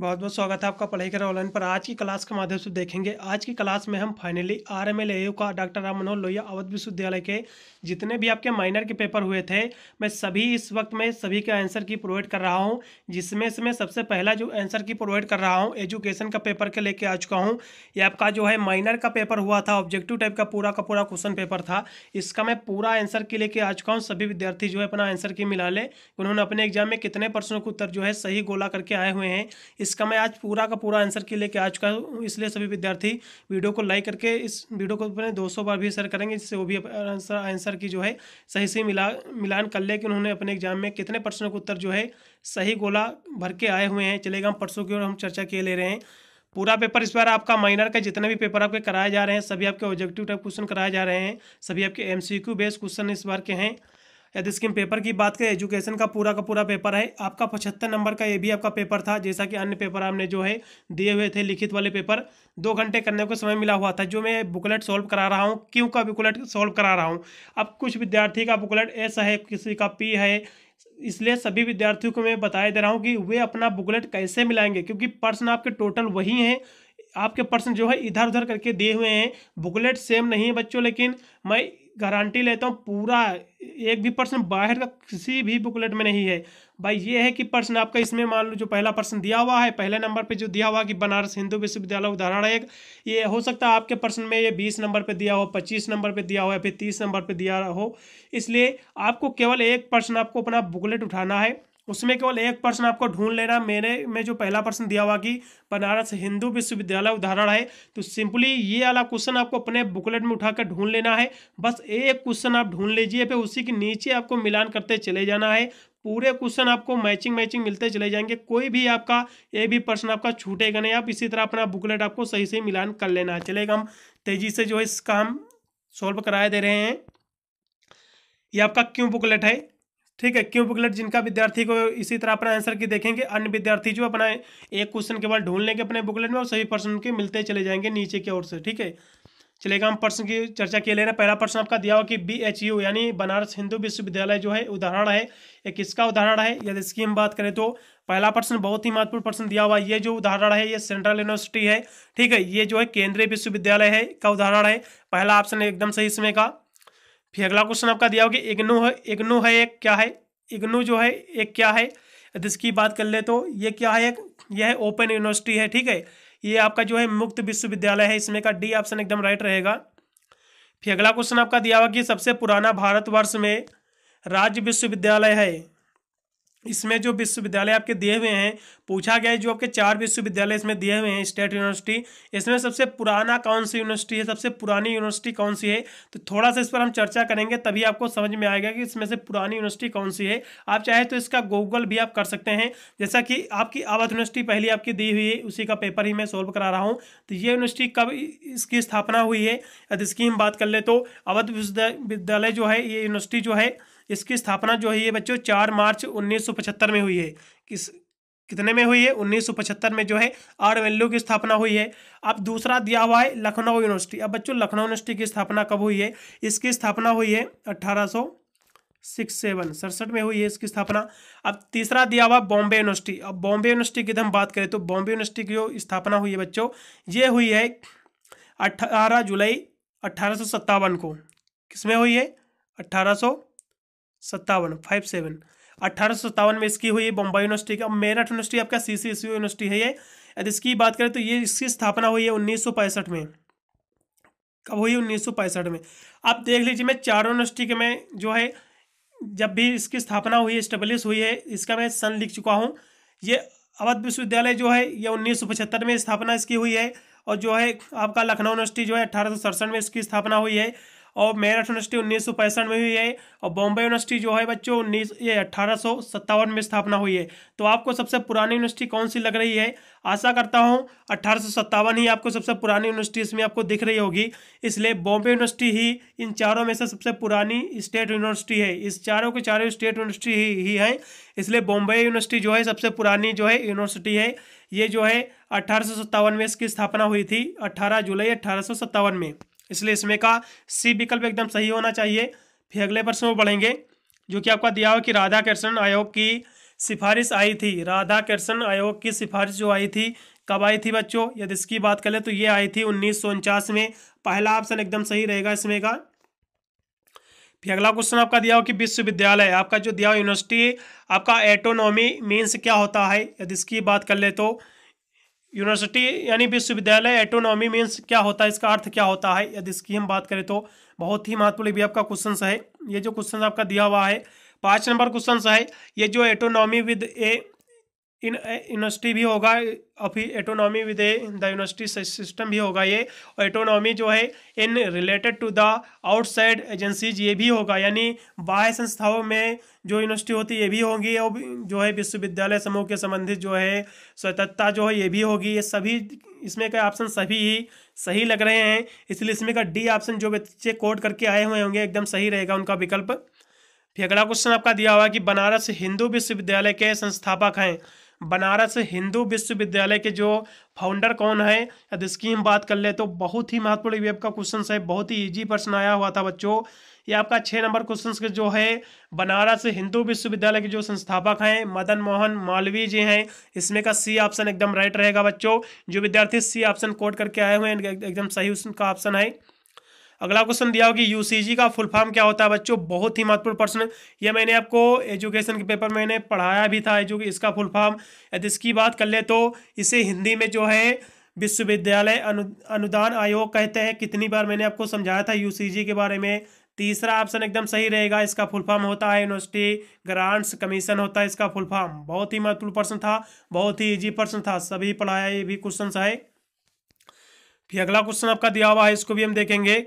बहुत बहुत स्वागत है आपका पढ़ाई करें ऑनलाइन पर आज की क्लास के माध्यम से देखेंगे आज की क्लास में हम finally R M L A का डॉक्टर राम मनोहर लोहिया अवध विश्वविद्यालय के जितने भी आपके माइनर के पेपर हुए थे मैं सभी इस वक्त में सभी के आंसर की प्रोवाइड कर रहा हूं जिसमें से मैं सबसे पहला जो आंसर की प्रोवाइड कर रहा हूँ एजुकेशन का पेपर के लेके आ चुका हूँ ये आपका जो है माइनर का पेपर हुआ था ऑब्जेक्टिव टाइप का पूरा का पूरा क्वेश्चन पेपर था इसका मैं पूरा आंसर के लेके आ चुका हूँ सभी विद्यार्थी जो है अपना आंसर की मिला ले उन्होंने अपने एग्जाम में कितने प्रश्नों के उत्तर जो है सही गोला करके आए हुए हैं इसका मैं आज पूरा का पूरा आंसर के लेके आ चुका हूँ इसलिए सभी विद्यार्थी वीडियो को लाइक करके इस वीडियो को अपने दोस्तों बार भी शेयर करेंगे जिससे वो भी आंसर आंसर की जो है सही से मिला मिलान कर ले कि उन्होंने अपने एग्जाम में कितने प्रश्नों का उत्तर जो है सही गोला भर के आए हुए हैं चलेगा हम परसों की ओर हम चर्चा किए ले रहे हैं पूरा पेपर इस बार आपका माइनर का जितने भी पेपर आपके कराए जा रहे हैं सभी आपके ऑब्जेक्टिव टाइप क्वेश्चन कराए जा रहे हैं सभी आपके क्यू बेस्ड क्वेश्चन इस बार के हैं यदि इसके पेपर की बात करें एजुकेशन का पूरा का पूरा पेपर है आपका पचहत्तर नंबर का ये भी आपका पेपर था जैसा कि अन्य पेपर हमने जो है दिए हुए थे लिखित वाले पेपर दो घंटे करने को समय मिला हुआ था जो मैं बुकलेट सॉल्व करा रहा हूँ क्यों का बुकलेट सॉल्व करा रहा हूँ अब कुछ विद्यार्थी का बुकलेट एस है किसी का पी है इसलिए सभी विद्यार्थियों को मैं बताया दे रहा हूँ कि वे अपना बुकलेट कैसे मिलाएंगे क्योंकि पर्सन आपके टोटल वही हैं आपके पर्सन जो है इधर उधर करके दिए हुए हैं बुकलेट सेम नहीं है बच्चों लेकिन मैं गारंटी लेता हूँ पूरा एक भी पर्सन बाहर का किसी भी बुकलेट में नहीं है भाई ये है कि पर्सन आपका इसमें मान लो जो पहला पर्सन दिया हुआ है पहले नंबर पे जो दिया हुआ कि बनारस हिंदू विश्वविद्यालय उदाहरण एक ये हो सकता है आपके पर्सन में ये बीस नंबर पे दिया हो पच्चीस नंबर पे दिया हो या फिर तीस नंबर पे दिया हो इसलिए आपको केवल एक पर्सन आपको अपना बुकलेट उठाना है उसमें केवल एक प्रश्न आपको ढूंढ लेना मेरे में जो पहला प्रश्न दिया हुआ कि बनारस हिंदू विश्वविद्यालय उदाहरण है तो सिंपली ये वाला क्वेश्चन आपको अपने बुकलेट में उठाकर ढूंढ लेना है बस एक क्वेश्चन आप ढूंढ लीजिए फिर उसी के नीचे आपको मिलान करते चले जाना है पूरे क्वेश्चन आपको मैचिंग मैचिंग मिलते चले जाएंगे कोई भी आपका ये भी प्रश्न आपका छूटेगा नहीं आप इसी तरह अपना बुकलेट आपको सही से मिलान कर लेना है चलेगा हम तेजी से जो है इसका हम सॉल्व कराए दे रहे हैं ये आपका क्यों बुकलेट है ठीक है क्यों बुकलेट जिनका विद्यार्थी को इसी तरह अपना आंसर की देखेंगे अन्य विद्यार्थी जो अपना एक क्वेश्चन केवल ढूंढ लेंगे अपने बुकलेट में और सभी प्रश्न के मिलते चले जाएंगे नीचे की ओर से ठीक है चलेगा हम प्रश्न की चर्चा किए ले रहे हैं पहला प्रश्न आपका दिया हुआ कि बी एच यू यानी बनारस हिंदू विश्वविद्यालय जो है उदाहरण है ये किसका उदाहरण है यदि इसकी हम बात करें तो पहला प्रश्न बहुत ही महत्वपूर्ण प्रश्न दिया हुआ ये जो उदाहरण है ये सेंट्रल यूनिवर्सिटी है ठीक है ये जो है केंद्रीय विश्वविद्यालय है का उदाहरण है पहला ऑप्शन एकदम सही इसमें का फिर अगला क्वेश्चन आपका दिया होगा इग्नो है इग्नो है एक क्या है इग्नो जो है एक क्या है इसकी बात कर ले तो ये क्या है एक यह है ओपन यूनिवर्सिटी है ठीक है ये आपका जो है मुक्त विश्वविद्यालय है इसमें का डी ऑप्शन एकदम राइट रहेगा फिर अगला क्वेश्चन आपका दिया हुआ कि सबसे पुराना भारतवर्ष में राज्य विश्वविद्यालय है इसमें जो विश्वविद्यालय आपके दिए हुए हैं पूछा गया है जो आपके चार विश्वविद्यालय इसमें दिए हुए हैं स्टेट यूनिवर्सिटी इसमें सबसे पुराना कौन सी यूनिवर्सिटी है सबसे पुरानी यूनिवर्सिटी कौन सी है तो थोड़ा सा इस पर हम चर्चा करेंगे तभी आपको समझ में आएगा कि इसमें से पुरानी यूनिवर्सिटी कौन सी है आप चाहे तो इसका गूगल भी आप कर सकते हैं जैसा कि आपकी अवध यूनिवर्सिटी पहली आपकी दी हुई है उसी का पेपर ही मैं सोल्व करा रहा हूँ तो ये यूनिवर्सिटी कब इसकी स्थापना हुई है यदि इसकी हम बात कर ले तो अवध विश्वविद्यालय जो है ये यूनिवर्सिटी जो है इसकी स्थापना जो है ये बच्चों चार मार्च पचहत्तर में हुई है किस कितने में हुई है पचहत्तर में जो है आर वैल्यू की स्थापना हुई है अब दूसरा दिया हुआ है लखनऊ यूनिवर्सिटी अब बच्चों लखनऊ यूनिवर्सिटी की स्थापना कब हुई है इसकी स्थापना हुई है अट्ठारह सिक्स सेवन सड़सठ में हुई है इसकी स्थापना अब तीसरा दिया हुआ बॉम्बे यूनिवर्सिटी अब बॉम्बे यूनिवर्सिटी की हम बात करें तो बॉम्बे यूनिवर्सिटी की जो स्थापना हुई है बच्चों ये हुई है अट्ठारह जुलाई अट्ठारह को किसमें हुई है अट्ठारह सत्तावन फाइव सेवन अट्ठारह सौ सत्तावन में इसकी हुई बम्बई यूनिवर्सिटी की अब मेरठ यूनिवर्सिटी आपका सी सी एस यूनिवर्सिटी है ये यदि इसकी बात करें तो ये इसकी स्थापना हुई है उन्नीस सौ पैंसठ में कब हुई उन्नीस सौ पैंसठ में आप देख लीजिए मैं चारों यूनिवर्सिटी के में जो है जब भी इसकी स्थापना हुई है स्टेब्लिश हुई है इसका मैं सन लिख चुका हूँ ये अवध विश्वविद्यालय जो है यह उन्नीस में स्थापना इसकी हुई है और जो है आपका लखनऊ यूनिवर्सिटी जो है अठारह में इसकी स्थापना हुई है और मेरठ यूनिवर्सिटी उन्नीस सौ पैंसठ में हुई है और बॉम्बे यूनिवर्सिटी जो है बच्चों उन्नीस ये अट्ठारह सौ सत्तावन में स्थापना हुई है तो आपको सबसे पुरानी यूनिवर्सिटी कौन सी लग रही है आशा करता हूँ अट्ठारह सौ सत्तावन ही आपको सबसे पुरानी यूनिवर्सिटी इसमें आपको दिख रही होगी इसलिए बॉम्बे यूनिवर्सिटी ही इन चारों में से सबसे पुरानी स्टेट यूनिवर्सिटी है इस चारों के चारों स्टेट यूनिवर्सिटी ही, ही है इसलिए बॉम्बे यूनिवर्सिटी जो है सबसे पुरानी जो है यूनिवर्सिटी है ये जो है अट्ठारह में इसकी स्थापना हुई थी अट्ठारह जुलाई अट्ठारह में इसलिए इसमें का सी विकल्प एकदम सही होना चाहिए फिर अगले प्रश्न में पढ़ेंगे जो कि आपका दिया हो कि राधा कृष्ण आयोग की सिफारिश आई थी राधा कृष्ण आयोग की सिफारिश जो आई थी कब आई थी बच्चों यदि इसकी बात करें तो ये आई थी उन्नीस में पहला ऑप्शन एकदम सही रहेगा इसमें का फिर अगला क्वेश्चन आपका दिया हो कि विश्वविद्यालय आपका जो दिया हो यूनिवर्सिटी आपका एटोनॉमी मीन्स क्या होता है यदि इसकी बात कर ले तो यूनिवर्सिटी यानी विश्वविद्यालय एटोनॉमी मीन्स क्या होता है इसका अर्थ क्या होता है यदि इसकी हम बात करें तो बहुत ही महत्वपूर्ण भी आपका क्वेश्चन है ये जो क्वेश्चन आपका दिया हुआ है पाँच नंबर क्वेश्चन है ये जो autonomy with a in university भी होगा अभी autonomy with the university system भी होगा ये और एटोनॉमी जो है in related to the outside agencies ये भी होगा यानी बाह्य संस्थाओं में जो यूनिवर्सिटी होती है ये भी होगी और जो है विश्वविद्यालय समूह के संबंधित जो है स्वतंत्रता जो है ये भी होगी ये सभी इसमें का ऑप्शन सभी ही सही लग रहे हैं इसलिए इसमें का डी ऑप्शन जो बच्चे कोड करके आए हुए होंगे एकदम सही रहेगा उनका विकल्प फिर अगला क्वेश्चन आपका दिया हुआ है कि बनारस हिंदू विश्वविद्यालय के संस्थापक हैं बनारस हिंदू विश्वविद्यालय के जो फाउंडर कौन है यदि इसकी हम बात कर ले तो बहुत ही महत्वपूर्ण ये का क्वेश्चन है बहुत ही ईजी प्रश्न आया हुआ था बच्चों ये आपका छः नंबर क्वेश्चन के जो है बनारस हिंदू विश्वविद्यालय के जो संस्थापक हैं मदन मोहन मालवीय जी हैं इसमें का सी ऑप्शन एकदम राइट रहेगा बच्चों जो विद्यार्थी सी ऑप्शन कोड करके आए हुए हैं एकदम सही उसका ऑप्शन है अगला क्वेश्चन दिया हो यूसीजी का फुल फॉर्म क्या होता है बच्चों बहुत ही महत्वपूर्ण प्रश्न यह मैंने आपको एजुकेशन के पेपर मैंने पढ़ाया भी था जो इसका फुल फॉर्म यदि इसकी बात कर ले तो इसे हिंदी में जो है विश्वविद्यालय अनु अनुदान आयोग कहते हैं कितनी बार मैंने आपको समझाया था यूसीजी के बारे में तीसरा ऑप्शन एकदम सही रहेगा इसका फुल फॉर्म होता है यूनिवर्सिटी ग्रांट्स कमीशन होता है इसका फुल फॉर्म बहुत ही महत्वपूर्ण प्रश्न था बहुत ही इजी प्रश्न था सभी पढ़ाया ये भी क्वेश्चन है कि अगला क्वेश्चन आपका दिया हुआ है इसको भी हम देखेंगे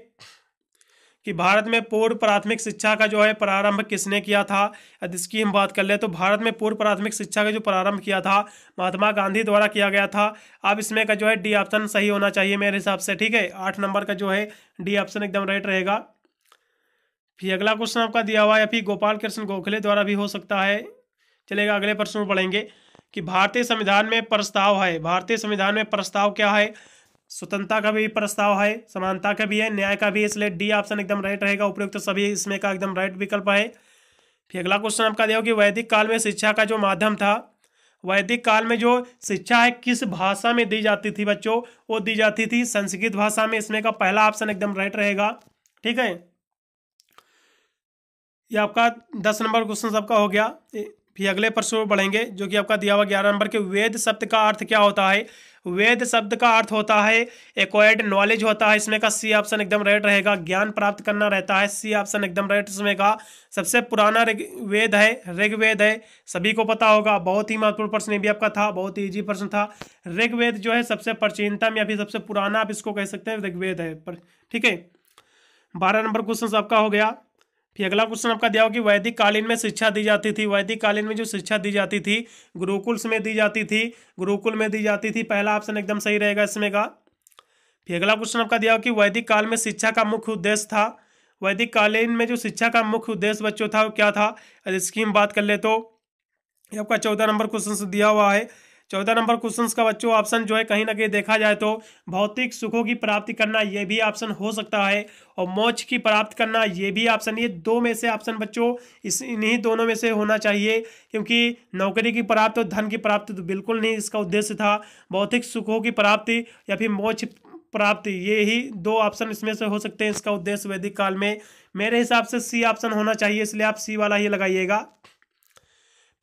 कि भारत में पूर्व प्राथमिक शिक्षा का जो है प्रारंभ किसने किया था यदि इसकी हम बात कर ले तो भारत में पूर्व प्राथमिक शिक्षा का जो प्रारंभ किया था महात्मा गांधी द्वारा किया गया था अब इसमें का जो है डी ऑप्शन सही होना चाहिए मेरे हिसाब से ठीक है आठ नंबर का जो है डी ऑप्शन एकदम राइट रहेगा फिर अगला क्वेश्चन आपका दिया हुआ है फिर गोपाल कृष्ण गोखले द्वारा भी हो सकता है चलेगा अगले प्रश्न पढ़ेंगे कि भारतीय संविधान में प्रस्ताव है भारतीय संविधान में प्रस्ताव क्या है स्वतंत्रता का भी प्रस्ताव है समानता का भी है न्याय का भी इसलिए डी ऑप्शन एकदम राइट रहेगा उपयुक्त सभी इसमें का एकदम राइट विकल्प है फिर अगला क्वेश्चन आपका दिया कि वैदिक काल में शिक्षा का जो माध्यम था वैदिक काल में जो शिक्षा है किस भाषा में दी जाती थी बच्चों वो दी जाती थी संस्कृत भाषा में इसमें का पहला ऑप्शन एकदम राइट रहेगा ठीक है ये आपका दस नंबर क्वेश्चन सबका हो गया फिर अगले प्रश्न बढ़ेंगे जो कि आपका दिया हुआ ग्यारह नंबर के वेद शब्द का अर्थ क्या होता है वेद शब्द का अर्थ होता है एक्वायर्ड नॉलेज होता है इसमें का सी ऑप्शन एकदम राइट रहेगा ज्ञान प्राप्त करना रहता है सी ऑप्शन एकदम राइट इसमें का सबसे पुराना वेद है ऋग्वेद है सभी को पता होगा बहुत ही महत्वपूर्ण प्रश्न ये भी आपका था बहुत ही ईजी प्रश्न था ऋग्वेद जो है सबसे प्राचीनतम या फिर सबसे पुराना आप इसको कह सकते हैं ऋग्वेद है ठीक है बारह नंबर क्वेश्चन आपका हो गया फिर अगला क्वेश्चन आपका दिया हो कि वैदिक कालीन में शिक्षा दी जाती थी वैदिक कालीन में जो शिक्षा दी जाती थी गुरुकुल में दी जाती थी गुरुकुल में दी जाती थी पहला ऑप्शन एकदम सही रहेगा इसमें का फिर अगला क्वेश्चन आपका दिया हो कि वैदिक काल में शिक्षा का मुख्य उद्देश्य था वैदिक कालीन में जो शिक्षा का मुख्य उद्देश्य बच्चों था वो क्या था इसकी हम बात कर ले तो आपका चौदह नंबर क्वेश्चन दिया हुआ है चौदह नंबर क्वेश्चन का बच्चों ऑप्शन जो है कहीं ना कहीं देखा जाए तो भौतिक सुखों की प्राप्ति करना यह भी ऑप्शन हो सकता है और मोक्ष की प्राप्त करना ये भी ऑप्शन ये दो में से ऑप्शन बच्चों इस इन्हीं दोनों में से होना चाहिए क्योंकि नौकरी की प्राप्ति और धन की प्राप्ति तो बिल्कुल नहीं इसका उद्देश्य था भौतिक सुखों की प्राप्ति या फिर मोक्ष प्राप्ति ये ही दो ऑप्शन इसमें से हो सकते हैं इसका उद्देश्य वैदिक काल में मेरे हिसाब से सी ऑप्शन होना चाहिए इसलिए आप सी वाला ही लगाइएगा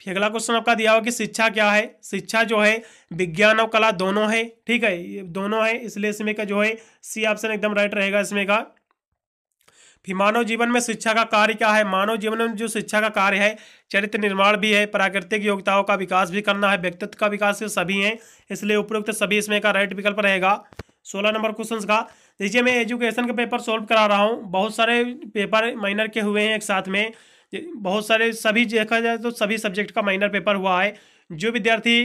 फिर अगला क्वेश्चन आपका दिया हुआ कि शिक्षा क्या है शिक्षा जो है विज्ञान और कला दोनों है ठीक है ये दोनों है इसलिए इसमें का जो है सी ऑप्शन एकदम राइट रहेगा इसमें का फिर मानव जीवन में शिक्षा का कार्य क्या है मानव जीवन में जो शिक्षा का कार्य है चरित्र निर्माण भी है प्राकृतिक योग्यताओं का विकास भी करना है व्यक्तित्व का विकास सभी है इसलिए उपयुक्त सभी इसमें का राइट विकल्प रहेगा सोलह नंबर क्वेश्चन का देखिए मैं एजुकेशन का पेपर सोल्व करा रहा हूँ बहुत सारे पेपर माइनर के हुए हैं एक साथ में बहुत सारे सभी देखा जाए तो सभी सब्जेक्ट का माइनर पेपर हुआ है जो विद्यार्थी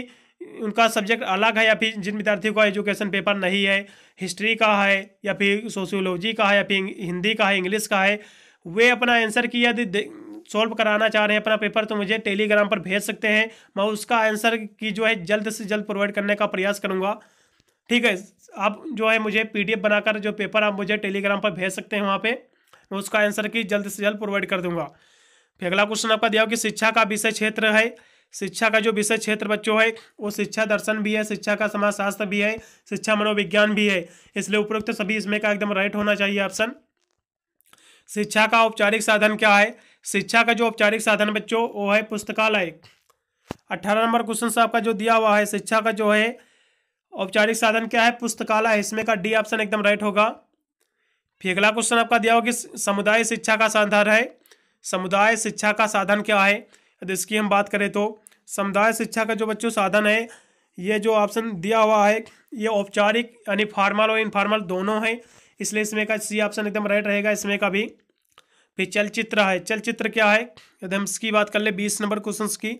उनका सब्जेक्ट अलग है या फिर जिन विद्यार्थियों का एजुकेशन पेपर नहीं है हिस्ट्री का है या फिर सोशियोलॉजी का है या फिर हिंदी का है इंग्लिश का है वे अपना आंसर की यदि सॉल्व कराना चाह रहे हैं अपना पेपर तो मुझे टेलीग्राम पर भेज सकते हैं मैं उसका आंसर की जो है जल्द से जल्द प्रोवाइड करने का प्रयास करूँगा ठीक है आप जो है मुझे पी बनाकर जो पेपर आप मुझे टेलीग्राम पर भेज सकते हैं वहाँ पर मैं उसका आंसर की जल्द से जल्द प्रोवाइड कर दूँगा अगला क्वेश्चन आपका दिया हो कि शिक्षा का विषय क्षेत्र है शिक्षा का जो विषय क्षेत्र बच्चों है वो शिक्षा दर्शन भी है शिक्षा का समाजशास्त्र भी है शिक्षा मनोविज्ञान भी है इसलिए उपरोक्त सभी इसमें का एकदम राइट होना चाहिए ऑप्शन शिक्षा का औपचारिक साधन क्या है शिक्षा का जो औपचारिक साधन बच्चों वो है पुस्तकालय अठारह नंबर क्वेश्चन से आपका जो दिया हुआ है शिक्षा का जो है औपचारिक साधन क्या है पुस्तकालय इसमें का डी ऑप्शन एकदम राइट होगा फिर अगला क्वेश्चन आपका दिया होगा कि समुदाय शिक्षा का साधन है समुदाय शिक्षा का साधन क्या है यदि इसकी हम बात करें तो समुदाय शिक्षा का जो बच्चों साधन है ये जो ऑप्शन दिया हुआ है ये औपचारिक यानी फॉर्मल और इनफॉर्मल दोनों है इसलिए इसमें का सी ऑप्शन एकदम राइट रहेगा इसमें का भी फिर चलचित्र है चलचित्र क्या है यदि हम इसकी बात कर ले बीस नंबर क्वेश्चन की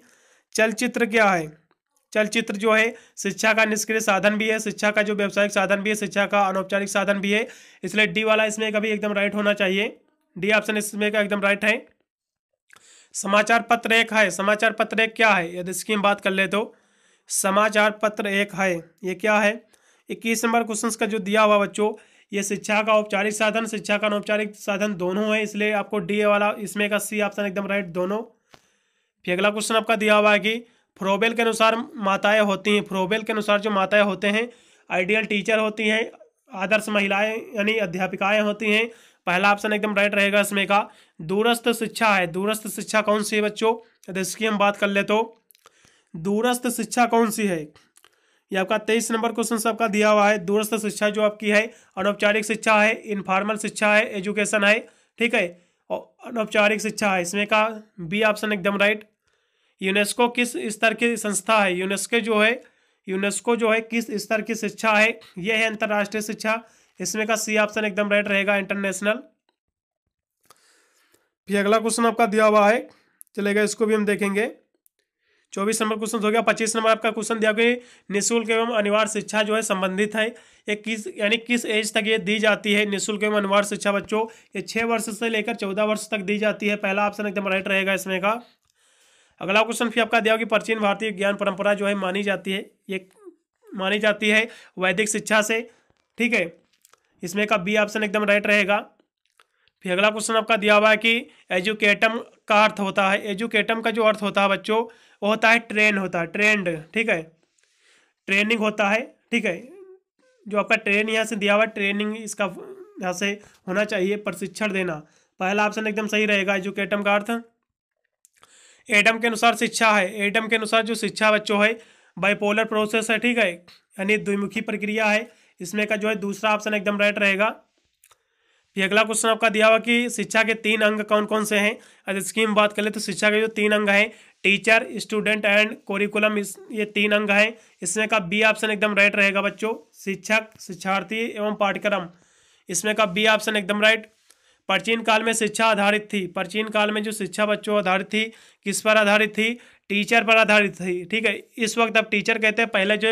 चलचित्र क्या है चलचित्र जो है शिक्षा का निष्क्रिय साधन भी है शिक्षा का जो व्यावसायिक साधन भी है शिक्षा का अनौपचारिक साधन भी है इसलिए डी वाला इसमें कभी एकदम राइट होना चाहिए डी ऑप्शन इसमें का एकदम राइट है समाचार पत्र एक है समाचार पत्र एक क्या है यदि इसकी हम बात कर ले तो समाचार पत्र एक है ये क्या है इक्कीस नंबर क्वेश्चन का जो दिया हुआ बच्चों ये शिक्षा का औपचारिक साधन शिक्षा का अनौपचारिक साधन दोनों है इसलिए आपको डी ए वाला इसमें का सी ऑप्शन एकदम राइट दोनों फिर अगला क्वेश्चन आपका दिया हुआ है कि फ्रोबेल के अनुसार माताएं होती हैं फ्रोबेल के अनुसार जो माताएं होते हैं आइडियल टीचर होती हैं आदर्श महिलाएं यानी अध्यापिकाएं होती हैं पहला ऑप्शन एकदम राइट रहेगा इसमें का दूरस्थ शिक्षा है दूरस्थ शिक्षा कौन सी है बच्चों इसकी हम बात कर ले तो दूरस्थ शिक्षा कौन सी है ये आपका तेईस नंबर क्वेश्चन सबका दिया हुआ है दूरस्थ शिक्षा जो आपकी है अनौपचारिक शिक्षा है इनफॉर्मल शिक्षा है एजुकेशन है ठीक है और अनौपचारिक शिक्षा है इसमें का बी ऑप्शन एकदम राइट यूनेस्को किस स्तर की संस्था है यूनेस्को जो है यूनेस्को जो है किस स्तर की शिक्षा है यह है अंतर्राष्ट्रीय शिक्षा इसमें का सी ऑप्शन एकदम राइट रहेगा इंटरनेशनल फिर अगला क्वेश्चन आपका दिया हुआ है चलेगा इसको भी हम देखेंगे चौबीस नंबर क्वेश्चन हो गया पच्चीस नंबर आपका क्वेश्चन दिया गया निःशुल्क एवं अनिवार्य शिक्षा जो है संबंधित है ये किस यानी किस एज तक ये दी जाती है निःशुल्क एवं अनिवार्य शिक्षा बच्चों ये छः वर्ष से लेकर चौदह वर्ष तक दी जाती है पहला ऑप्शन एकदम राइट रहेगा इसमें का अगला क्वेश्चन फिर आपका दिया कि प्राचीन भारतीय ज्ञान परंपरा जो है मानी जाती है ये मानी जाती है वैदिक शिक्षा से ठीक है इसमें का बी ऑप्शन एकदम राइट रहेगा फिर अगला क्वेश्चन आपका दिया हुआ है कि एजुकेटम का अर्थ होता है एजुकेटम का जो अर्थ होता है बच्चों वो होता है ट्रेन होता है ट्रेंड ठीक है ट्रेनिंग होता है ठीक है जो आपका ट्रेन यहाँ से दिया हुआ है ट्रेनिंग इसका यहाँ से होना चाहिए प्रशिक्षण देना पहला ऑप्शन एकदम सही रहेगा एजुकेटम का अर्थ एडम के अनुसार शिक्षा है एडम के अनुसार जो शिक्षा बच्चों है बाइपोलर प्रोसेस है ठीक है यानी द्विमुखी प्रक्रिया है इसमें का जो है दूसरा ऑप्शन एकदम राइट रहेगा ये अगला क्वेश्चन आपका दिया हुआ कि शिक्षा के तीन अंग कौन कौन से हैं अगर स्कीम बात कर ले तो शिक्षा के जो तीन अंग हैं टीचर स्टूडेंट एंड कोरिकुलम इस ये तीन अंग हैं इसमें का बी ऑप्शन एकदम राइट रहेगा बच्चों शिक्षक शिक्षार्थी एवं पाठ्यक्रम इसमें का बी ऑप्शन एकदम राइट प्राचीन काल में शिक्षा आधारित थी प्राचीन काल में जो शिक्षा बच्चों आधारित थी किस पर आधारित थी टीचर पर आधारित थी ठीक है इस वक्त अब टीचर कहते हैं पहले जो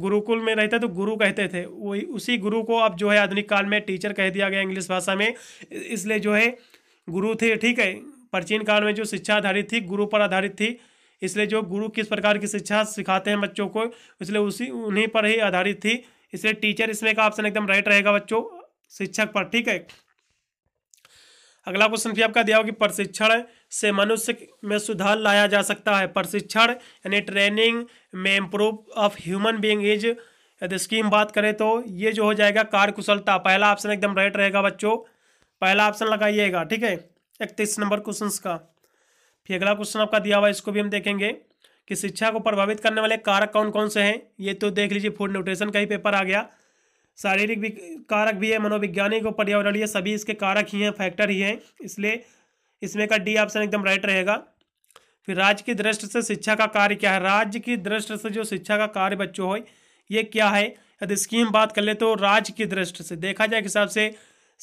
गुरुकुल में रहते तो गुरु कहते थे वही उसी गुरु को अब जो है आधुनिक काल में टीचर कह दिया गया इंग्लिश भाषा में इसलिए जो है गुरु थे ठीक है प्राचीन काल में जो शिक्षा आधारित थी गुरु पर आधारित थी इसलिए जो गुरु किस प्रकार की शिक्षा सिखाते हैं बच्चों को इसलिए उसी उन्हीं पर ही आधारित थी इसलिए टीचर इसमें का ऑप्शन एकदम राइट रहेगा बच्चों शिक्षक पर ठीक है अगला क्वेश्चन भी आपका दिया हो कि प्रशिक्षण से मनुष्य में सुधार लाया जा सकता है प्रशिक्षण यानी ट्रेनिंग में improve of human being is यदि स्कीम बात करें तो ये जो हो जाएगा कुशलता पहला ऑप्शन एकदम राइट रहेगा बच्चों पहला ऑप्शन लगाइएगा ठीक है इकतीस नंबर क्वेश्चन का फिर अगला क्वेश्चन आपका दिया हुआ है इसको भी हम देखेंगे कि शिक्षा को प्रभावित करने वाले कारक कौन कौन से हैं ये तो देख लीजिए फूड न्यूट्रिशन का ही पेपर आ गया शारीरिक भी कारक भी है मनोविज्ञानिक और पर्यावरणीय सभी इसके कारक ही हैं फैक्टर ही हैं इसलिए इसमें का डी ऑप्शन एकदम राइट रहेगा फिर राज्य की दृष्टि से शिक्षा का कार्य क्या है राज्य की दृष्टि से जो शिक्षा का कार्य बच्चों हो ये क्या है यदि स्कीम बात कर ले तो राज्य की दृष्टि से देखा जाए हिसाब से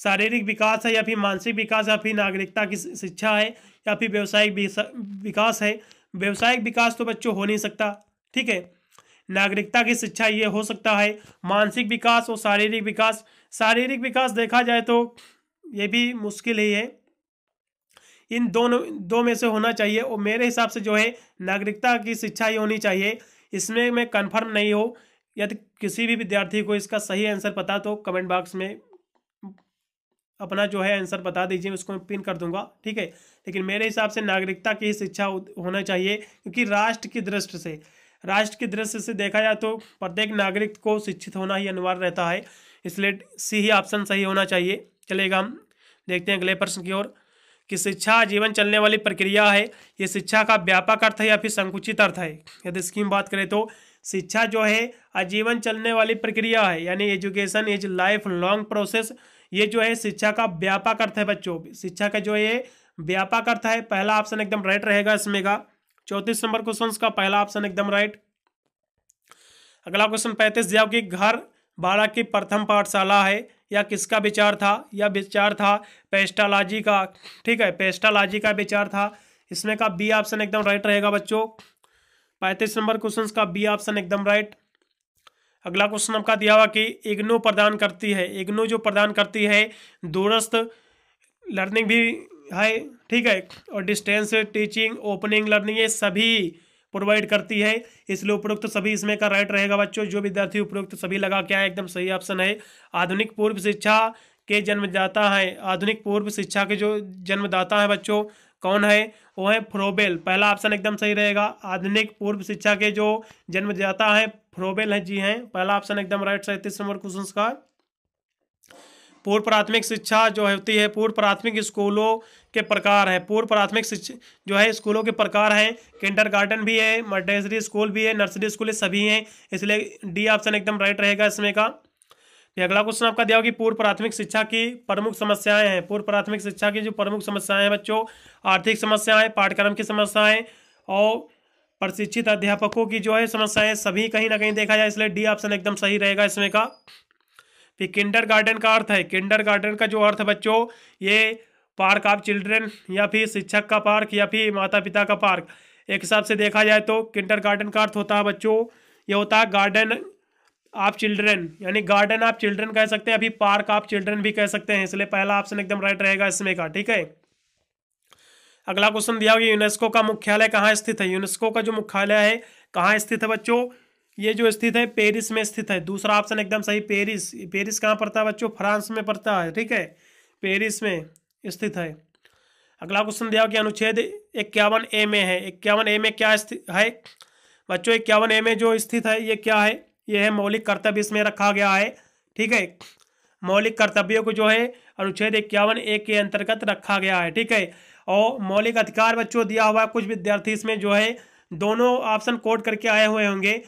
शारीरिक विकास है या फिर मानसिक विकास या फिर नागरिकता की शिक्षा है या फिर व्यवसायिक विकास है व्यवसायिक विकास तो बच्चों हो नहीं सकता ठीक है नागरिकता की शिक्षा ये हो सकता है मानसिक विकास और शारीरिक विकास शारीरिक विकास देखा जाए तो ये भी मुश्किल ही है इन दोनों दो में से होना चाहिए और मेरे हिसाब से जो है नागरिकता की शिक्षा ही होनी चाहिए इसमें मैं कंफर्म नहीं हो तो यदि किसी भी विद्यार्थी को इसका सही आंसर पता तो कमेंट बॉक्स में अपना जो है आंसर बता दीजिए उसको मैं पिन कर दूंगा ठीक है लेकिन मेरे हिसाब से नागरिकता की शिक्षा होना चाहिए क्योंकि राष्ट्र की दृष्टि से राष्ट्र की दृष्टि से देखा जाए तो प्रत्येक नागरिक को शिक्षित होना ही अनिवार्य रहता है इसलिए सी ही ऑप्शन सही होना चाहिए चलेगा हम देखते हैं अगले प्रश्न की ओर कि शिक्षा जीवन चलने वाली प्रक्रिया है ये शिक्षा का व्यापक अर्थ है या फिर संकुचित अर्थ है यदि इसकी बात करें तो शिक्षा जो है आजीवन चलने वाली प्रक्रिया है यानी education is life long process ये जो है शिक्षा का व्यापक अर्थ है बच्चों शिक्षा का जो ये व्यापक अर्थ है पहला ऑप्शन एकदम राइट रहेगा इसमें का चौतीस नंबर क्वेश्चन का पहला ऑप्शन एकदम राइट अगला क्वेश्चन पैंतीस दिया कि घर बाड़ा की प्रथम पाठशाला है या किसका विचार था या विचार था पेस्टालॉजी का ठीक है पेस्टालॉजी का विचार था इसमें का बी ऑप्शन एकदम राइट रहेगा बच्चों पैंतीस नंबर क्वेश्चन का बी ऑप्शन एकदम राइट अगला क्वेश्चन आपका दिया हुआ कि इग्नो प्रदान करती है इग्नो जो प्रदान करती है दूरस्थ लर्निंग भी है ठीक है और डिस्टेंस टीचिंग ओपनिंग लर्निंग ये सभी प्रोवाइड करती है इसलिए उपरोक्त सभी इसमें का राइट रहेगा बच्चों जो विद्यार्थी उपरोक्त सभी लगा के है एकदम सही ऑप्शन है आधुनिक पूर्व शिक्षा के जन्मदाता है आधुनिक पूर्व शिक्षा के जो जन्मदाता है बच्चों कौन है वो है फ्रोबेल पहला ऑप्शन एकदम सही रहेगा आधुनिक पूर्व शिक्षा के जो जन्मदाता है फ्रोबेल है जी हैं पहला ऑप्शन एकदम राइट सैतीस नंबर क्वेश्चन का पूर्व प्राथमिक शिक्षा जो होती है पूर्व प्राथमिक स्कूलों के प्रकार हैं पूर्व प्राथमिक शिक्षा जो है स्कूलों के प्रकार हैं किंटर गार्डन भी है मटेसरी स्कूल भी है नर्सरी स्कूल सभी हैं इसलिए डी ऑप्शन एकदम राइट रहेगा इसमें का अगला क्वेश्चन आपका दिया होगा कि पूर्व प्राथमिक शिक्षा की प्रमुख समस्याएं हैं पूर्व प्राथमिक शिक्षा की जो प्रमुख समस्याएं हैं बच्चों आर्थिक समस्याएं पाठ्यक्रम की समस्याएं और प्रशिक्षित अध्यापकों की जो है समस्याएं सभी कहीं ना कहीं देखा जाए इसलिए डी ऑप्शन एकदम सही रहेगा इसमें का फिर किंडर गार्डन का अर्थ है किंडर गार्डन का जो अर्थ है बच्चों ये पार्क ऑफ चिल्ड्रेन या फिर शिक्षक का पार्क या फिर माता पिता का पार्क एक हिसाब से देखा जाए तो किंटर गार्डन का अर्थ होता है बच्चों ये होता है गार्डन ऑफ चिल्ड्रेन यानी गार्डन ऑफ़ चिल्ड्रेन कह सकते हैं अभी पार्क ऑफ चिल्ड्रेन भी कह सकते हैं इसलिए पहला ऑप्शन एकदम राइट रहेगा इसमें का ठीक है अगला क्वेश्चन दिया हुआ यूनेस्को का मुख्यालय कहाँ स्थित है यूनेस्को का जो मुख्यालय है कहाँ स्थित है बच्चों ये जो स्थित है पेरिस में स्थित है दूसरा ऑप्शन एकदम सही पेरिस पेरिस कहाँ पड़ता है बच्चों फ्रांस में पड़ता है ठीक है पेरिस में स्थित है अगला क्वेश्चन दिया कि अनुच्छेद इक्यावन ए में है इक्यावन ए में क्या है बच्चों इक्यावन ए में जो स्थित है ये क्या है ये है मौलिक कर्तव्य इसमें रखा गया है ठीक है मौलिक कर्तव्यों को जो है अनुच्छेद इक्यावन ए के अंतर्गत रखा गया है ठीक है और मौलिक अधिकार बच्चों दिया हुआ है कुछ विद्यार्थी इसमें जो है दोनों ऑप्शन कोड करके आए हुए होंगे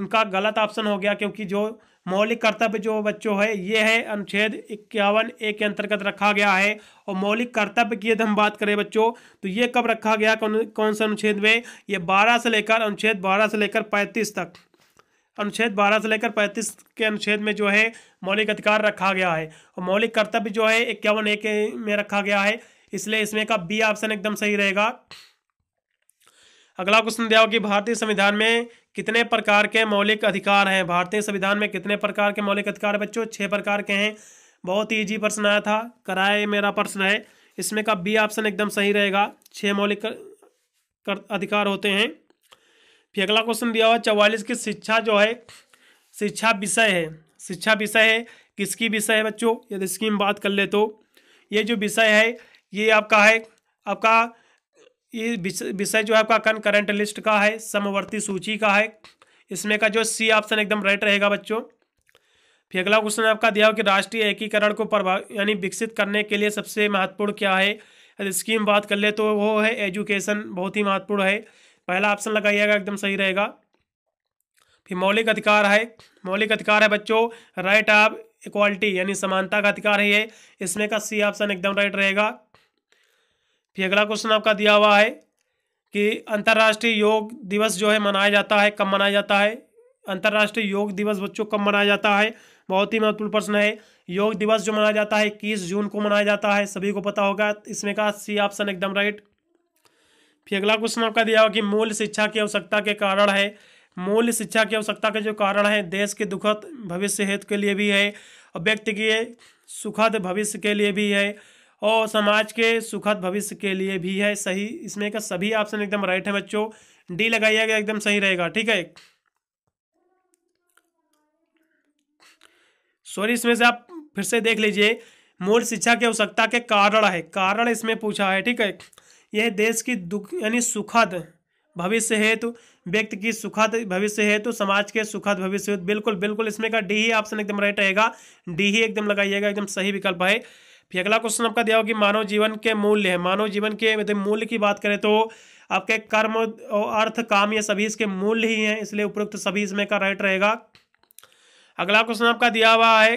उनका गलत ऑप्शन हो गया क्योंकि जो मौलिक कर्तव्य जो बच्चों है ये है अनुच्छेद इक्यावन ए के अंतर्गत रखा गया है और मौलिक कर्तव्य की यदि हम बात करें बच्चों तो ये कब रखा गया कौन कौन सा अनुच्छेद में ये बारह से लेकर अनुच्छेद बारह से लेकर पैंतीस तक अनुच्छेद बारह से लेकर पैंतीस के अनुच्छेद में जो है मौलिक अधिकार रखा गया है और मौलिक कर्तव्य जो है इक्यावन ए के में रखा गया है इसलिए इसमें का बी ऑप्शन एकदम सही रहेगा अगला क्वेश्चन दिया हो कि भारतीय संविधान में कितने प्रकार के मौलिक अधिकार हैं भारतीय संविधान में कितने प्रकार के मौलिक अधिकार बच्चों छः प्रकार के हैं बहुत ही ईजी प्रश्न आया था कराए मेरा प्रश्न है इसमें का बी ऑप्शन एकदम सही रहेगा छः मौलिक कर, अधिकार होते हैं फिर अगला क्वेश्चन दिया हुआ चवालीस की शिक्षा जो है शिक्षा विषय है शिक्षा विषय है किसकी विषय है बच्चों यदि इसकी हम बात कर ले तो ये जो विषय है ये आपका है आपका ये विषय जो है आपका कन करंट लिस्ट का है समवर्ती सूची का है इसमें का जो सी ऑप्शन एकदम राइट रहेगा बच्चों फिर अगला क्वेश्चन आपका दिया हो कि राष्ट्रीय एकीकरण को प्रभाव यानी विकसित करने के लिए सबसे महत्वपूर्ण क्या है यदि स्कीम बात कर ले तो वो है एजुकेशन बहुत ही महत्वपूर्ण है पहला ऑप्शन लगाइएगा एकदम सही रहेगा फिर मौलिक अधिकार है मौलिक अधिकार है बच्चों राइट ऑफ इक्वालिटी यानी समानता का अधिकार है इसमें का सी ऑप्शन एकदम राइट रहेगा फिर अगला क्वेश्चन आपका दिया हुआ है कि अंतर्राष्ट्रीय योग दिवस जो है मनाया जाता है कब मनाया जाता है अंतर्राष्ट्रीय योग दिवस बच्चों कब मनाया जाता है बहुत ही महत्वपूर्ण प्रश्न है योग दिवस जो मनाया जाता है इक्कीस जून को मनाया जाता है सभी को पता होगा इसमें कहा सी ऑप्शन एकदम राइट फिर अगला क्वेश्चन आपका दिया हुआ कि मूल शिक्षा की आवश्यकता के कारण है मूल शिक्षा की आवश्यकता के जो कारण है देश के दुखद भविष्य हेतु के लिए भी है और व्यक्ति के सुखद भविष्य के लिए भी है और समाज के सुखद भविष्य के लिए भी है सही इसमें का सभी ऑप्शन एकदम राइट है बच्चों डी गया एकदम सही रहेगा ठीक है सॉरी इसमें से आप फिर से देख लीजिए मूल शिक्षा की आवश्यकता के कारण है कारण इसमें पूछा है ठीक है यह देश की दुख यानी सुखद भविष्य हेतु तो, व्यक्ति की सुखद भविष्य हेतु तो, समाज के सुखद भविष्य हेतु बिल्कुल बिल्कुल इसमें का डी ही ऑप्शन एकदम राइट रहेगा डी ही एकदम लगाइएगा एकदम सही विकल्प है फिर अगला क्वेश्चन आपका दिया होगा कि मानव जीवन के मूल्य है मानव जीवन के मतलब मूल्य की बात करें तो आपके कर्म अर्थ काम ये सभी इसके मूल्य ही हैं इसलिए उपरोक्त सभी इसमें का राइट रहेगा अगला क्वेश्चन आपका दिया हुआ है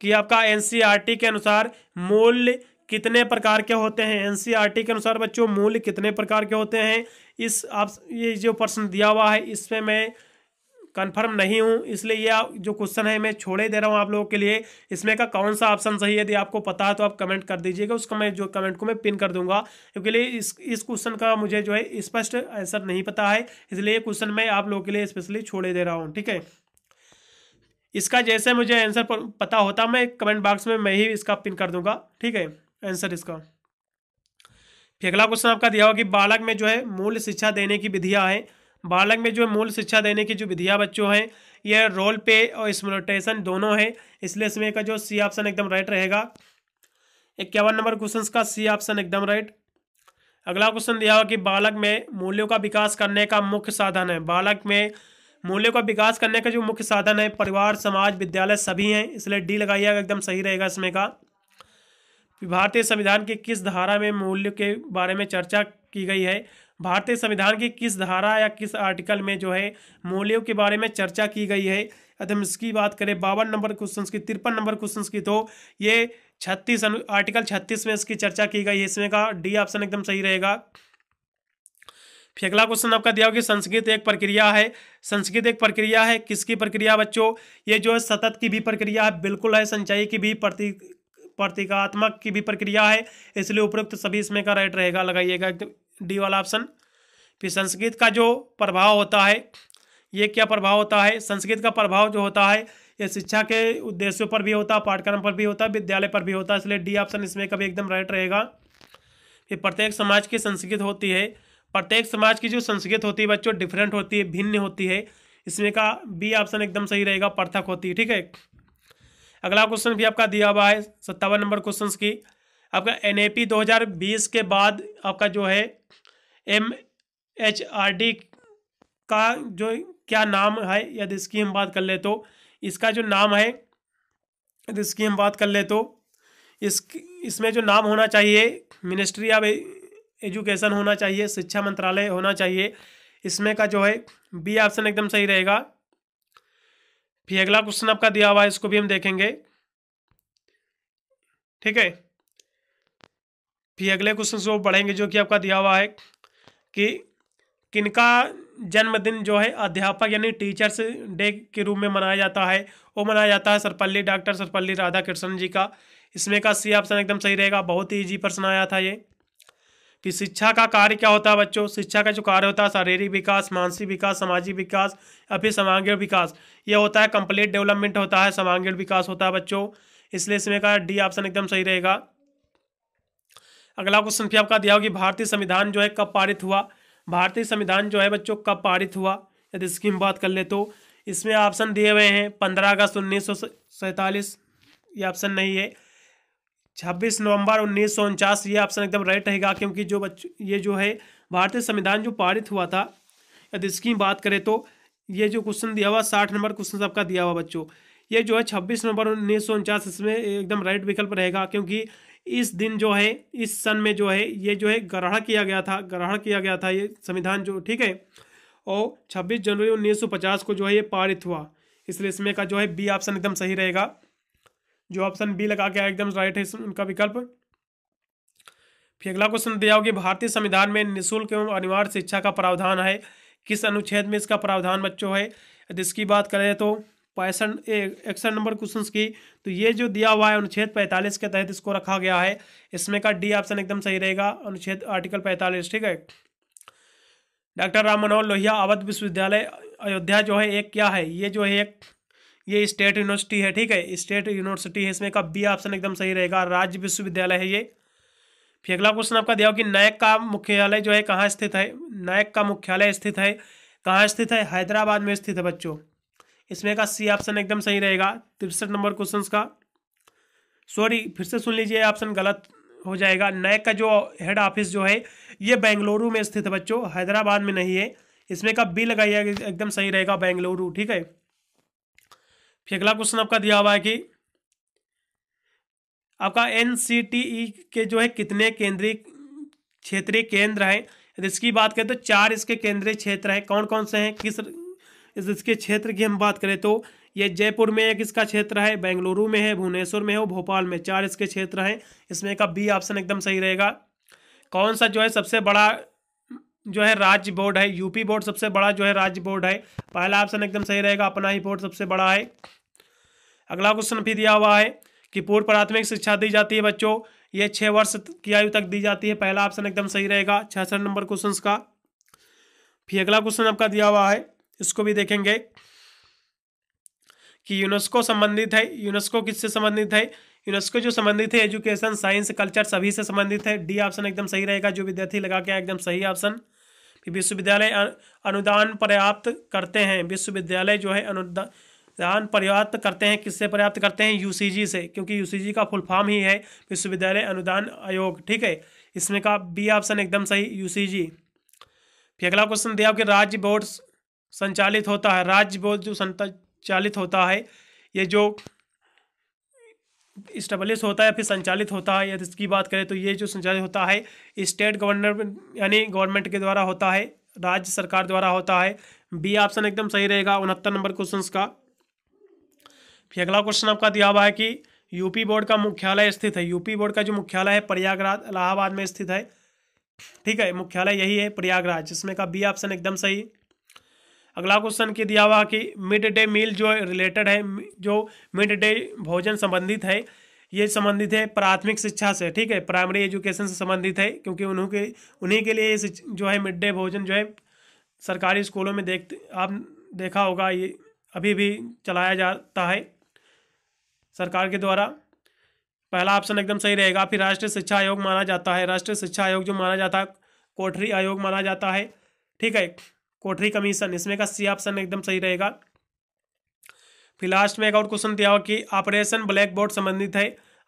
कि आपका एनसीईआरटी e के अनुसार मूल्य कितने प्रकार के होते हैं एनसीईआरटी e के अनुसार बच्चों मूल्य कितने प्रकार के होते हैं इस आप ये जो प्रश्न दिया हुआ है इसमें मैं कंफर्म नहीं हूँ इसलिए ये जो क्वेश्चन है मैं छोड़े दे रहा हूँ आप लोगों के लिए इसमें का कौन सा ऑप्शन सही है यदि आपको पता है तो आप कमेंट कर दीजिएगा उसका मैं जो कमेंट को मैं पिन कर दूंगा क्योंकि लिए इस इस क्वेश्चन का मुझे जो है स्पष्ट आंसर नहीं पता है इसलिए क्वेश्चन मैं आप लोगों के लिए स्पेशली छोड़े दे रहा हूँ ठीक है इसका जैसे मुझे आंसर पता होता मैं कमेंट बॉक्स में मैं ही इसका पिन कर दूंगा ठीक है आंसर इसका फिर अगला क्वेश्चन आपका दिया हुआ कि बालक में जो है मूल शिक्षा देने की विधियाँ हैं बालक में जो मूल शिक्षा देने की जो विधियाँ बच्चों हैं यह रोल पे और स्मोटेशन दोनों है इसलिए इसमें का जो सी ऑप्शन एकदम राइट रहेगा इक्यावन नंबर क्वेश्चन का सी ऑप्शन एकदम राइट अगला क्वेश्चन दिया हुआ कि बालक में मूल्यों का विकास करने का मुख्य साधन है बालक में मूल्यों का विकास करने का जो मुख्य साधन है परिवार समाज विद्यालय सभी हैं इसलिए डी लगाइएगा एकदम सही रहेगा इसमें का भारतीय संविधान के किस धारा में मूल्य के बारे में चर्चा की गई है भारतीय संविधान की किस धारा या किस आर्टिकल में जो है मूल्यों के बारे में चर्चा की गई है हम इसकी बात करें बावन नंबर क्वेश्चन की तिरपन नंबर क्वेश्चन की तो ये छत्तीस आर्टिकल छत्तीस में इसकी चर्चा की गई है इसमें का डी ऑप्शन एकदम सही रहेगा अगला क्वेश्चन आपका दिया होगा संस्कृत एक प्रक्रिया है संस्कृत एक प्रक्रिया है किसकी प्रक्रिया बच्चों ये जो है सतत की भी प्रक्रिया है बिल्कुल है संचाई की भी प्रति प्रतीकात्मक की भी प्रक्रिया है इसलिए उपरोक्त सभी इसमें का राइट रहेगा लगाइएगा डी वाला ऑप्शन फिर संस्कृत का जो प्रभाव होता है ये क्या प्रभाव होता है संस्कृत का प्रभाव जो होता है ये शिक्षा के उद्देश्यों पर भी होता है पाठ्यक्रम पर भी होता है विद्यालय पर भी होता है इसलिए डी ऑप्शन इसमें कभी एकदम राइट रहेगा फिर प्रत्येक समाज की संस्कृत होती है प्रत्येक समाज की जो संस्कृत होती है बच्चों डिफरेंट होती है भिन्न होती है इसमें का बी ऑप्शन एकदम सही रहेगा पृथक होती है ठीक है अगला क्वेश्चन भी आपका दिया हुआ है सत्तावन नंबर क्वेश्चन की आपका एन ए पी दो हज़ार बीस के बाद आपका जो है एम एच आर डी का जो क्या नाम है यदि इसकी हम बात कर ले तो इसका जो नाम है यदि इसकी हम बात कर ले तो इस इसमें जो नाम होना चाहिए मिनिस्ट्री ऑफ एजुकेशन होना चाहिए शिक्षा मंत्रालय होना चाहिए इसमें का जो है बी ऑप्शन एकदम सही रहेगा फिर अगला क्वेश्चन आपका दिया हुआ है इसको भी हम देखेंगे ठीक है फिर अगले क्वेश्चन से वो पढ़ेंगे जो कि आपका दिया हुआ है कि किनका जन्मदिन जो है अध्यापक यानी टीचर्स डे के रूप में मनाया जाता है वो मनाया जाता है सरपल्ली डॉक्टर सरपल्ली राधा कृष्ण जी का इसमें का सी ऑप्शन एकदम सही रहेगा बहुत ही ईजी प्रश्न आया था ये फिर शिक्षा का कार्य क्या होता है बच्चों शिक्षा का जो कार्य होता है शारीरिक विकास मानसिक विकास सामाजिक विकास या फिर समांगीण विकास ये होता है कंप्लीट डेवलपमेंट होता है समांगीण विकास होता है बच्चों इसलिए इसमें का डी ऑप्शन एकदम सही रहेगा अगला क्वेश्चन फिर आपका दिया होगी कि भारतीय संविधान जो है कब पारित हुआ भारतीय संविधान जो है बच्चों कब पारित हुआ यदि इसकी हम बात कर ले तो इसमें ऑप्शन दिए हुए हैं पंद्रह अगस्त उन्नीस सौ सैंतालीस ये ऑप्शन नहीं है छब्बीस नवंबर उन्नीस सौ उनचास ये ऑप्शन एकदम राइट रहेगा क्योंकि जो बच्चों ये जो है भारतीय संविधान जो पारित हुआ था यदि इसकी बात करें तो ये जो क्वेश्चन दिया हुआ साठ नंबर क्वेश्चन आपका दिया हुआ बच्चों ये जो है छब्बीस नवंबर उन्नीस सौ उनचास इसमें एकदम राइट विकल्प रहेगा क्योंकि इस दिन जो है इस सन में जो है ये जो है ग्रहण किया गया था ग्रहण किया गया था ये संविधान जो ठीक है और 26 जनवरी 1950 को जो है ये पारित हुआ इसलिए इसमें का जो है बी ऑप्शन एकदम सही रहेगा जो ऑप्शन बी लगा के एकदम राइट है उनका विकल्प फिर अगला क्वेश्चन दिया होगी कि भारतीय संविधान में निःशुल्क एवं अनिवार्य शिक्षा का प्रावधान है किस अनुच्छेद में इसका प्रावधान बच्चों है यदि इसकी बात करें तो पैसन एक्शन नंबर क्वेश्चन की तो ये जो दिया हुआ है अनुच्छेद पैंतालीस के तहत इसको रखा गया है इसमें का डी ऑप्शन एकदम सही रहेगा अनुच्छेद आर्टिकल पैंतालीस ठीक है डॉक्टर राम मनोहर लोहिया अवध विश्वविद्यालय अयोध्या जो है एक क्या है ये जो है एक ये स्टेट यूनिवर्सिटी है ठीक है स्टेट यूनिवर्सिटी है इसमें का बी ऑप्शन एकदम सही रहेगा राज्य विश्वविद्यालय है ये फिर अगला क्वेश्चन आपका दिया हो कि नायक का मुख्यालय जो है कहाँ स्थित है नायक का मुख्यालय स्थित है कहाँ स्थित है हैदराबाद में स्थित है बच्चों इसमें का सी ऑप्शन एकदम सही रहेगा तिरसठ नंबर क्वेश्चन का सॉरी फिर से सुन लीजिए ऑप्शन गलत हो जाएगा नैक का जो हेड ऑफिस जो है ये बेंगलुरु में स्थित है बच्चों हैदराबाद में नहीं है इसमें का बी लगाइए एकदम सही रहेगा बेंगलुरु ठीक है फिर अगला क्वेश्चन आपका दिया हुआ है कि आपका एन e के जो है कितने केंद्रीय क्षेत्रीय केंद्र हैं इसकी बात करें तो चार इसके केंद्रीय क्षेत्र हैं कौन कौन से हैं किस इसके क्षेत्र की हम बात करें तो ये जयपुर में एक इसका क्षेत्र है बेंगलुरु में है भुवनेश्वर में है और भोपाल में चार इसके क्षेत्र हैं इसमें का बी ऑप्शन एकदम सही रहेगा कौन सा जो है सबसे बड़ा जो है राज्य बोर्ड है यूपी बोर्ड सबसे बड़ा जो है राज्य बोर्ड है पहला ऑप्शन एकदम सही रहेगा अपना ही बोर्ड सबसे बड़ा है अगला क्वेश्चन भी दिया हुआ है कि पूर्व प्राथमिक शिक्षा दी जाती है बच्चों ये छः वर्ष की आयु तक दी जाती है पहला ऑप्शन एकदम सही रहेगा छियासठ नंबर क्वेश्चन का फिर अगला क्वेश्चन आपका दिया हुआ है इसको भी देखेंगे कि यूनेस्को संबंधित है यूनेस्को किससे संबंधित है यूनेस्को जो संबंधित है एजुकेशन साइंस कल्चर सभी से संबंधित है डी ऑप्शन एकदम सही रहेगा जो विद्यार्थी लगा के एकदम सही ऑप्शन विश्वविद्यालय अनुदान पर्याप्त करते हैं विश्वविद्यालय जो है अनुदान पर्याप्त करते हैं किससे पर्याप्त करते हैं यूसीजी से क्योंकि यूसीजी का फुल फॉर्म ही है विश्वविद्यालय अनुदान आयोग ठीक है इसमें का बी ऑप्शन एकदम सही यूसीजी फिर अगला क्वेश्चन दिया कि राज्य बोर्ड संचालित होता है राज्य बोर्ड जो संचालित होता है ये जो इस्टेब्लिश होता है फिर संचालित होता है यदि इसकी बात करें तो ये जो संचालित होता है स्टेट गवर्नर यानी गवर्नमेंट के द्वारा होता है राज्य सरकार द्वारा होता है बी ऑप्शन एकदम सही रहेगा उनहत्तर नंबर क्वेश्चन का फिर अगला क्वेश्चन आपका दिया हुआ है कि यूपी बोर्ड का मुख्यालय स्थित है यूपी बोर्ड का जो मुख्यालय है प्रयागराज इलाहाबाद में स्थित है ठीक है मुख्यालय यही है प्रयागराज जिसमें का बी ऑप्शन एकदम सही अगला क्वेश्चन की दिया हुआ कि मिड डे मील जो रिलेटेड है जो मिड डे भोजन संबंधित है ये संबंधित है प्राथमिक शिक्षा से ठीक है प्राइमरी एजुकेशन से संबंधित है क्योंकि उन्हों के उन्हीं के लिए जो है मिड डे भोजन जो है सरकारी स्कूलों में देखते आप देखा होगा ये अभी भी चलाया जाता है सरकार के द्वारा पहला ऑप्शन एकदम सही रहेगा फिर राष्ट्रीय शिक्षा आयोग माना जाता है राष्ट्रीय शिक्षा आयोग जो माना जाता है कोठरी आयोग माना जाता है ठीक है कोठरी कमीशन इसमें का सी ऑप्शन एकदम सही रहेगा फिर लास्ट में एक और क्वेश्चन दिया हो कि ऑपरेशन ब्लैक बोर्ड संबंधित है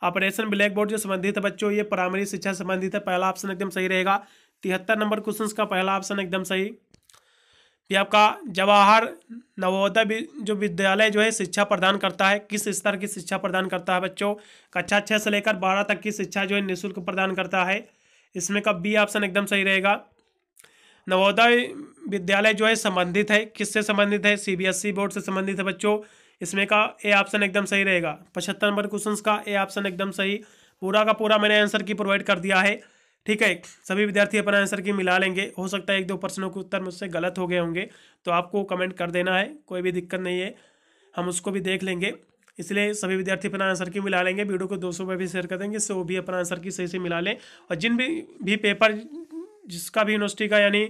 ऑपरेशन ब्लैक बोर्ड जो संबंधित है बच्चों ये प्राइमरी शिक्षा संबंधित है पहला ऑप्शन एकदम सही रहेगा तिहत्तर नंबर क्वेश्चन का पहला ऑप्शन एकदम सही फिर आपका जवाहर नवोदय जो विद्यालय जो है शिक्षा प्रदान करता है किस स्तर की शिक्षा प्रदान करता है बच्चों कक्षा छः से लेकर बारह तक की शिक्षा जो है निःशुल्क प्रदान करता है इसमें का बी ऑप्शन एकदम सही रहेगा नवोदय विद्यालय जो है संबंधित है किससे संबंधित है सीबीएसई e बोर्ड से संबंधित है बच्चों इसमें का ए ऑप्शन एकदम सही रहेगा पचहत्तर नंबर क्वेश्चन का ए ऑप्शन एकदम सही पूरा का पूरा मैंने आंसर की प्रोवाइड कर दिया है ठीक है सभी विद्यार्थी अपना आंसर की मिला लेंगे हो सकता है एक दो प्रश्नों के उत्तर मुझसे गलत हो गए होंगे तो आपको कमेंट कर देना है कोई भी दिक्कत नहीं है हम उसको भी देख लेंगे इसलिए सभी विद्यार्थी अपना आंसर की मिला लेंगे वीडियो को दोस्तों में भी शेयर कर देंगे इससे वो भी अपना आंसर की सही से मिला लें और जिन भी भी पेपर जिसका भी यूनिवर्सिटी का यानी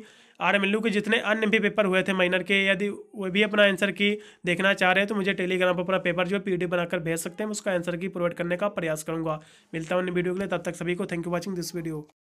आर एम एल के जितने अन्य भी पेपर हुए थे माइनर के यदि वो भी अपना आंसर की देखना चाह रहे हैं तो मुझे टेलीग्राम पर अपना पेपर जो है पी बनाकर भेज सकते हैं उसका आंसर की प्रोवाइड करने का प्रयास करूँगा मिलता हूँ वीडियो के लिए तब तक सभी को thank you watching this video